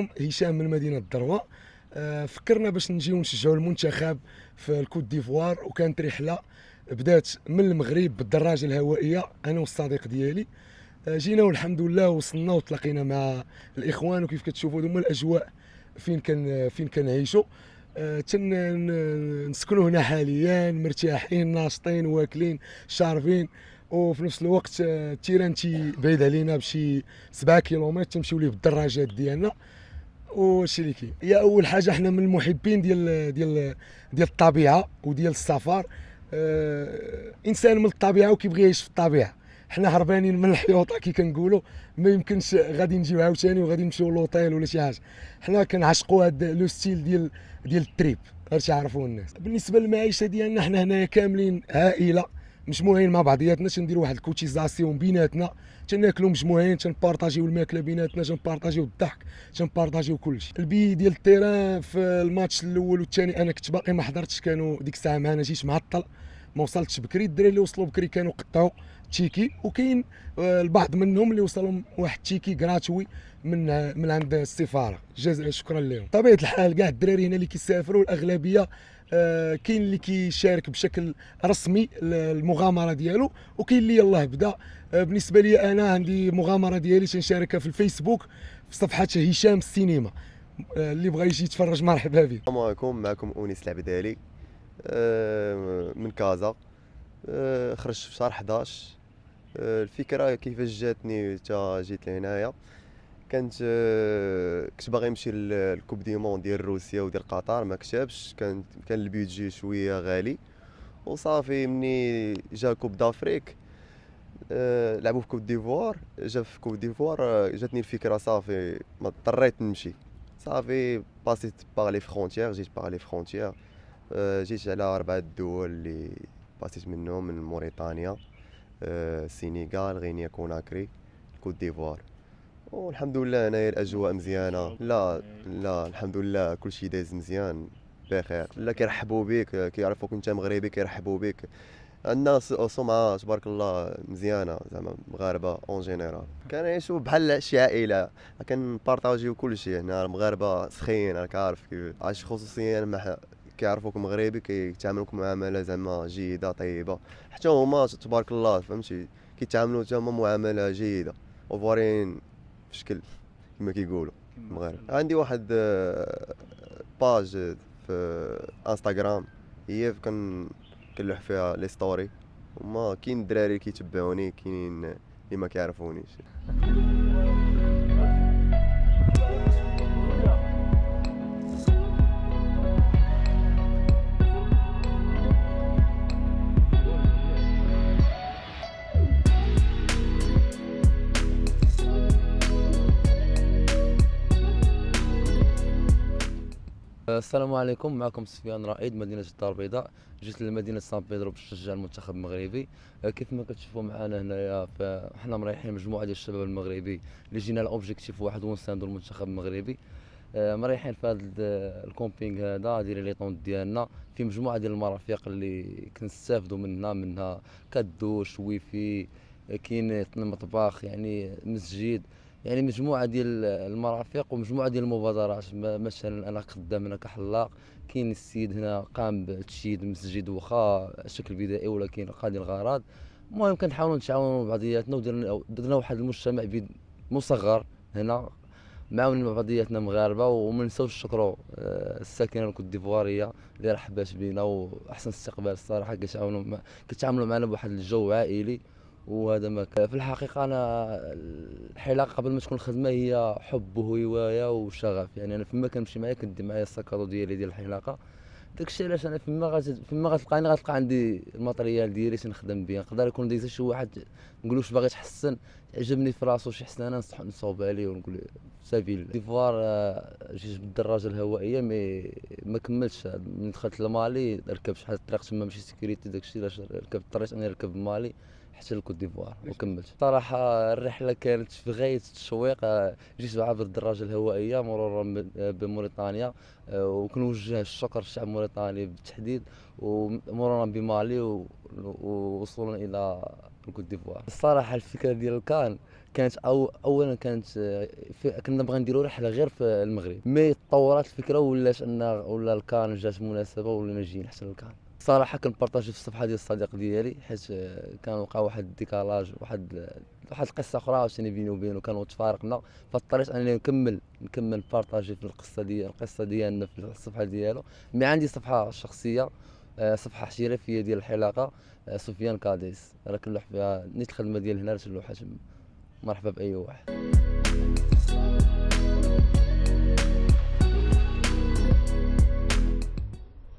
معكم هشام من مدينه الدروه آه، فكرنا باش نجيو نشجعوا المنتخب في الكوت ديفوار وكانت رحله بدات من المغرب بالدراجه الهوائيه انا والصديق ديالي آه، جينا والحمد لله وصلنا وتلاقينا مع الاخوان وكيف كتشوفوا هما الاجواء فين كان فين كنعيشوا آه، تنسكنوا هنا حاليا مرتاحين ناشطين واكلين شارفين وفي نفس الوقت التيران تي بعيد علينا بشي 7 كيلومتر تمشيو ليه بالدراجات ديالنا وشريكي هي اول حاجه حنا من المحبين ديال ديال ديال الطبيعه وديال السفر آه انسان من الطبيعه وكيبغي يعيش في الطبيعه حنا هربانين من الحيوطه كي كنقولوا ما يمكنش غادي نجيو عاوتاني وغادي نمشيو لوطيل ولا شي حاجه حنا كنعشقوا هذا لو ستيل ديال ديال التريب غير يعرفوا الناس بالنسبه للمعيشه ديالنا حنا هنايا كاملين عائله مجموعين مع بعضياتنا تنديروا واحد الكوتيزاسيون بيناتنا تناكلوا مجموعين تنبارطاجيو الماكله بيناتنا تنبارطاجيو الضحك تنبارطاجيو كلشي البي ديال التيران في الماتش الاول والثاني انا كنت باقي ما حضرتش كانوا ديك الساعه معنا جيت معطل ما وصلتش بكري الدراري اللي وصلوا بكري كانوا قطعوا تشيكي وكاين آه، البعض منهم اللي وصلهم واحد تشيكي غراتوي من من عند السفاره جزء شكرا لهم طبيعه الحال كاع الدراري هنا اللي كيسافروا الاغلبيه آه، كاين اللي كيشارك بشكل رسمي المغامره ديالو وكاين اللي يلاه بدا آه، بالنسبه لي انا عندي مغامره ديالي تنشاركها في الفيسبوك في صفحه هشام السينما اللي بغى يجي يتفرج مرحبا به السلام عليكم معكم اونيس العبدالي آه، من كازا آه، خرجت في شهر 11 آه، الفكره كيفاش جاتني تا جيت لهنايا كانت كنت باغي نمشي للكوب دي مون ديال روسيا وديال قطر ما كتبش كان كان البيدجي شويه غالي وصافي مني جا كوب دافريك لعبوا في كوب ديفوار جا في كوب ديفوار جاتني الفكره صافي ما اضطريت نمشي صافي باسيت باغ لي فرونتيير جيت باغ لي فرونتيير آه، جيت على اربع دول اللي باسيت منهم من موريتانيا آه، السنغال غينيا كوناكري الكوت ديفوار والحمد لله هنايا الاجواء مزيانه لا لا الحمد لله كل شيء دايز مزيان بخير لا كيرحبوا بك كيعرفوك انت مغربي كيرحبوا بك عندنا سمعه تبارك الله مزيانه زعما مغاربه اون جينيرال كنعيشو بحال شي عائله كنبارطاجيو كل شيء هنا المغاربه سخين راك عارف كيف عايش خصوصيا مع كيعرفوك مغربي كيتعاملوك معامله زعما جيده طيبه حتى هما تبارك الله فهمتي كيتعاملوا حتى هما معامله جيده اوفرين في شكل كما كيقولوا عندي واحد باج آه، في انستغرام هي كن كنلوح فيها لي ستوري هما كاين الدراري كيتبعوني كاينين اللي ما كيعرفونيش السلام عليكم معكم سفيان رائد مدينه الدار البيضاء جيت لمدينه سان بيدرو باش نشجع المنتخب المغربي آه، كيف ما كتشوفوا معنا هنايا فحنا مريحين مجموعه ديال الشباب المغربي اللي جينا لاوبجيكتيف واحد ونساندو المنتخب المغربي آه، مريحين في هذا الكومبينغ هذا دايرين لي طون ديالنا في مجموعه ديال المرافق اللي كنستافدوا منها منها كادوش ويفي آه، كاين مطبخ يعني مسجد يعني مجموعه ديال المرافق ومجموعه ديال المبادرات مثلا انا خدام هنا كحلاق كاين السيد هنا قام بتشييد مسجد واخا شكل بدائي ولكن قاضي الغرض المهم كنحاولوا نتعاونوا مع بعضياتنا ودرنا درنا واحد المجتمع مصغر هنا معاونين مع بعضياتنا مغاربه وما نساوش نشكروا آه، الساكنه الكوت ديفواريه اللي رحبات بينا واحسن استقبال الصراحه كتعاونوا مع كتعاملوا معنا بواحد الجو عائلي وهذا ما كان في الحقيقه انا الحلاقه قبل ما تكون خدمه هي حب وهوايه وشغف يعني انا فيما كنمشي معايا كندي معايا السكرو ديالي ديال الحلاقه داكشي علاش انا فيما غت... فيما غتلقاني يعني غتلقى عندي الماتريال ديالي تنخدم به نقدر يكون ديك شي واحد نقول واش باغي تحسن عجبني في راسو شي حسنة نصح نصوب عليه ونقول سافي ديفوار آه، جيت بالدراجه الهوائيه مي ما كملتش من دخلت لمالي ركبت شحال الطريق تما ماشي سيكوريتي داكشي علاش ركبت اضطريت اني نركب مالي حتى لكوت ديفوار وكملت صراحه الرحله كانت في غايه التشويق آه، جيت عبر الدراجه الهوائيه مرورا بموريتانيا آه، وكنوجه الشكر للشعب الموريتاني بالتحديد ومرورا بمالي ووصولا الى الكوت ديفوار الصراحه الفكره ديال كان كانت أو اولا كانت آه، كنا بغا نديروا رحله غير في المغرب مي تطورت الفكره ولات ان ولا الكان جات مناسبه ولا جايين حتى للكان صراحه كنبارطاجي في الصفحه ديال الصديق ديالي حيت كان وقع واحد الديكالاج واحد واحد القصه اخرى عاوتاني بيني وبينه كانوا تفارقنا فاضطريت انني نكمل نكمل بارطاجي في القصه ديال القصه ديالنا في الصفحه ديالو مي عندي صفحه شخصيه آه، صفحه احترافيه ديال الحلاقه آه، سفيان كاديس راه كنلوح فيها نيت الخدمه ديال هنا تلوحات تنلوحها مرحبا باي واحد